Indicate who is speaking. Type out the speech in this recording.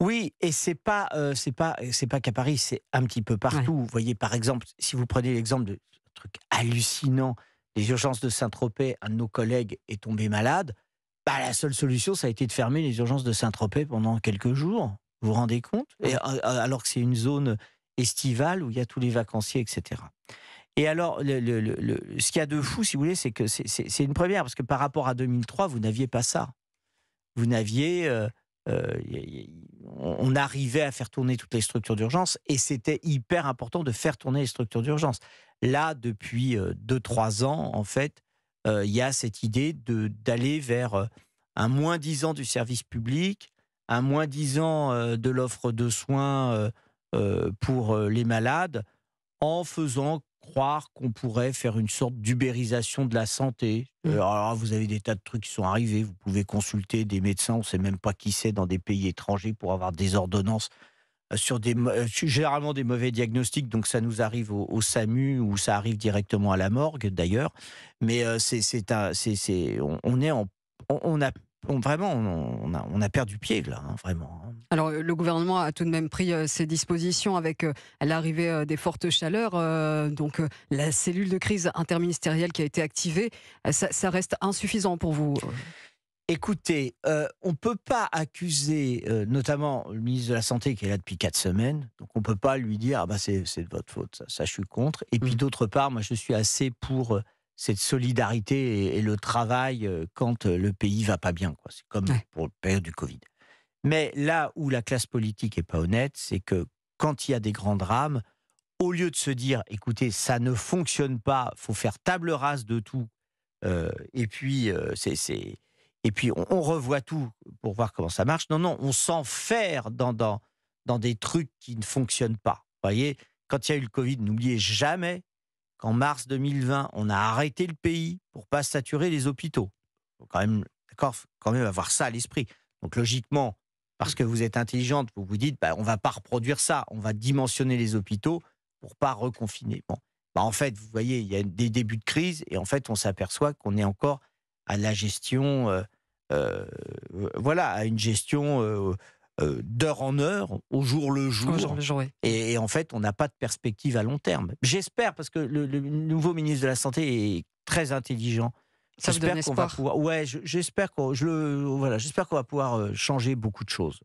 Speaker 1: Oui, et c'est pas euh, c'est pas c'est pas qu'à Paris, c'est un petit peu partout. Vous voyez, par exemple, si vous prenez l'exemple de truc hallucinant, les urgences de Saint-Tropez, un de nos collègues est tombé malade. Bah, la seule solution, ça a été de fermer les urgences de Saint-Tropez pendant quelques jours. Vous vous rendez compte euh, euh, Alors que c'est une zone estivale où il y a tous les vacanciers, etc. Et alors, ce qu'il y a de fou, si vous voulez, c'est que c'est une première, parce que par rapport à 2003, vous n'aviez pas ça. Vous n'aviez euh, on arrivait à faire tourner toutes les structures d'urgence et c'était hyper important de faire tourner les structures d'urgence. Là, depuis 2-3 euh, ans, en fait, euh, il y a cette idée d'aller vers un moins 10 ans du service public, un moins 10 ans de l'offre de soins pour les malades, en faisant croire qu'on pourrait faire une sorte d'ubérisation de la santé. Mmh. Euh, alors, vous avez des tas de trucs qui sont arrivés. Vous pouvez consulter des médecins, on ne sait même pas qui c'est, dans des pays étrangers pour avoir des ordonnances euh, sur des, euh, généralement des mauvais diagnostics, donc ça nous arrive au, SAMU ou ça arrive directement à la morgue d'ailleurs. Mais c'est, on, est on a vraiment, on a, on a, perdu pied là, hein, vraiment. Hein. Alors euh, le gouvernement a tout de même pris euh, ses dispositions avec euh, l'arrivée des fortes chaleurs, donc la cellule de crise interministérielle qui a été activée, ça, reste insuffisant pour vous Écoutez, on ne peut pas accuser notamment le ministre de la Santé qui est là depuis quatre semaines, donc on ne peut pas lui dire ah bah, c'est de votre faute, ça, je suis contre. Et puis mmh. d'autre part, moi je suis assez pour cette solidarité et, le travail euh, quand euh, le pays va pas bien. C'est comme pour le période du Covid. Mais là où la classe politique est pas honnête, c'est que quand il y a des grands drames, au lieu de se dire, écoutez, ça ne fonctionne pas, faut faire table rase de tout, euh, et puis c'est, et puis on, revoit tout pour voir comment ça marche. Non, non, on s'enferme dans, dans dans des trucs qui ne fonctionnent pas. Vous voyez, quand il y a eu le Covid, n'oubliez jamais qu'en mars 2020, on a arrêté le pays pour pas saturer les hôpitaux. Faut quand même, quand même avoir ça à l'esprit. Donc logiquement, parce que vous êtes intelligente, vous vous dites, bah, on va pas reproduire ça, on va dimensionner les hôpitaux pour pas reconfiner. Bon, bah, en fait, vous voyez, il y a des débuts de crise et en fait, on s'aperçoit qu'on est encore à la gestion, euh, euh, voilà, à une gestion. Euh, euh, d'heure en heure, au jour le jour. et, en fait, on n'a pas de perspective à long terme. J'espère, parce que le, nouveau ministre de la Santé est très intelligent.
Speaker 2: Ça j'espère qu'on va
Speaker 1: pouvoir. Ouais, j'espère qu'on, voilà, j'espère va pouvoir changer beaucoup de choses.